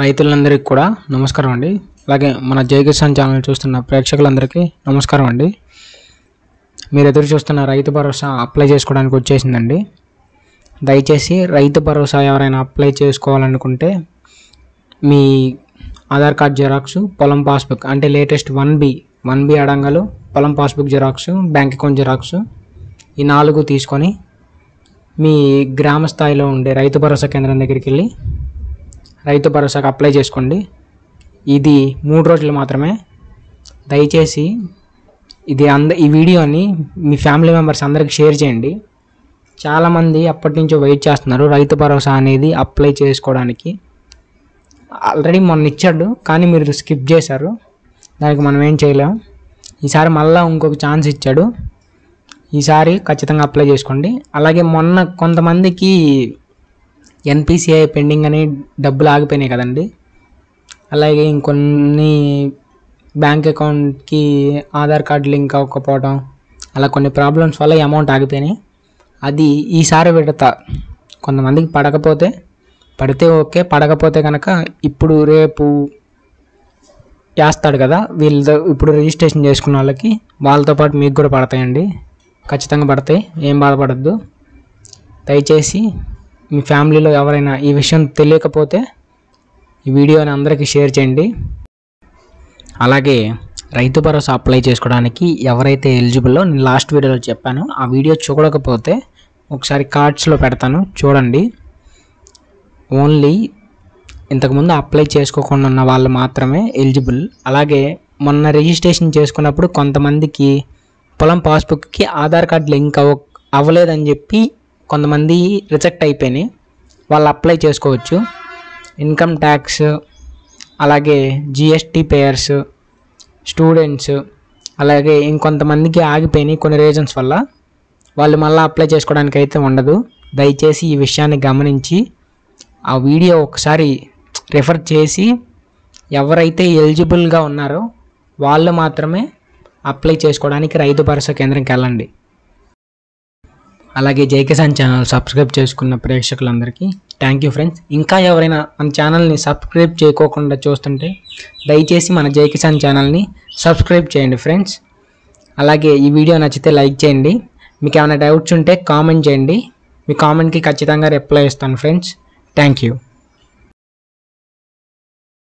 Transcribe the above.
రైతులందరికీ కూడా నమస్కారం అండి అలాగే మన జై కిసాన్ ఛానల్ చూస్తున్న ప్రేక్షకులందరికీ నమస్కారం అండి మీరు ఎదురు చూస్తున్న రైతు భరోసా అప్లై చేసుకోవడానికి వచ్చేసిందండి దయచేసి రైతు భరోసా ఎవరైనా అప్లై చేసుకోవాలనుకుంటే మీ ఆధార్ కార్డ్ జెరాక్స్ పొలం పాస్బుక్ అంటే latest one B one B అడంగలు పొలం passbook xerox bank account xerox ఈ నాలుగు తీసుకొని మీ గ్రామ స్థాయిలో ఉండే రైతు భరోసా కేంద్రం దగ్గరికి వెళ్ళి రైతు భరోసాకు అప్లై చేసుకోండి ఇది మూడు రోజులు మాత్రమే దయచేసి ఇది అంద ఈ వీడియోని మీ ఫ్యామిలీ మెంబర్స్ అందరికి షేర్ చేయండి చాలామంది అప్పటి నుంచో వెయిట్ చేస్తున్నారు రైతు భరోసా అనేది అప్లై చేసుకోవడానికి ఆల్రెడీ మొన్న ఇచ్చాడు కానీ మీరు స్కిప్ చేశారు దానికి మనం ఏం చేయలేం ఈసారి మళ్ళీ ఇంకొక ఛాన్స్ ఇచ్చాడు ఈసారి ఖచ్చితంగా అప్లై చేసుకోండి అలాగే మొన్న కొంతమందికి ఎన్పిసిఐ పెండింగ్ అని డబ్బులు ఆగిపోయినాయి కదండి అలాగే ఇంకొన్ని బ్యాంక్ అకౌంట్కి ఆధార్ కార్డు లింక్ అవ్వకపోవడం అలా కొన్ని ప్రాబ్లమ్స్ వల్ల అమౌంట్ ఆగిపోయినాయి అది ఈసారి విడత కొంతమందికి పడకపోతే పడితే ఓకే పడకపోతే కనుక ఇప్పుడు రేపు వేస్తాడు కదా వీళ్ళతో ఇప్పుడు రిజిస్ట్రేషన్ చేసుకున్న వాళ్ళకి వాళ్ళతో పాటు మీకు కూడా పడతాయండి ఖచ్చితంగా పడతాయి ఏం బాధపడద్దు దయచేసి మీ ఫ్యామిలీలో ఎవరైనా ఈ విషయం తెలియకపోతే ఈ వీడియోని అందరికీ షేర్ చేయండి అలాగే రైతు భరోసా అప్లై చేసుకోవడానికి ఎవరైతే ఎలిజిబుల్లో నేను లాస్ట్ వీడియోలో చెప్పాను ఆ వీడియో చూడకపోతే ఒకసారి కార్డ్స్లో పెడతాను చూడండి ఓన్లీ ఇంతకుముందు అప్లై చేసుకోకుండా ఉన్న వాళ్ళు మాత్రమే ఎలిజిబుల్ అలాగే మొన్న రిజిస్ట్రేషన్ చేసుకున్నప్పుడు కొంతమందికి పొలం పాస్బుక్కి ఆధార్ కార్డ్ లింక్ అవ్వ అవ్వలేదని చెప్పి కొంతమంది రిజెక్ట్ అయిపోయినాయి వాళ్ళు అప్లై చేసుకోవచ్చు ఇన్కమ్ ట్యాక్స్ అలాగే జిఎస్టీ పేయర్స్ స్టూడెంట్స్ అలాగే ఇంకొంతమందికి ఆగిపోయినాయి కొన్ని రీజన్స్ వల్ల వాళ్ళు మళ్ళీ అప్లై చేసుకోవడానికి అయితే ఉండదు దయచేసి ఈ విషయాన్ని గమనించి ఆ వీడియో ఒకసారి రిఫర్ చేసి ఎవరైతే ఎలిజిబుల్గా ఉన్నారో వాళ్ళు మాత్రమే అప్లై చేసుకోవడానికి రైతు భరోసా కేంద్రంకి వెళ్ళండి అలాగే జైకిసాన్ ఛానల్ సబ్స్క్రైబ్ చేసుకున్న ప్రేక్షకులందరికీ థ్యాంక్ యూ ఫ్రెండ్స్ ఇంకా ఎవరైనా మన ఛానల్ని సబ్స్క్రైబ్ చేయకోకుండా చూస్తుంటే దయచేసి మన జైకిసాన్ ఛానల్ని సబ్స్క్రైబ్ చేయండి ఫ్రెండ్స్ అలాగే ఈ వీడియో నచ్చితే లైక్ చేయండి మీకు ఏమైనా డౌట్స్ ఉంటే కామెంట్ చేయండి మీ కామెంట్కి ఖచ్చితంగా రిప్లై ఇస్తాను ఫ్రెండ్స్ థ్యాంక్ యూ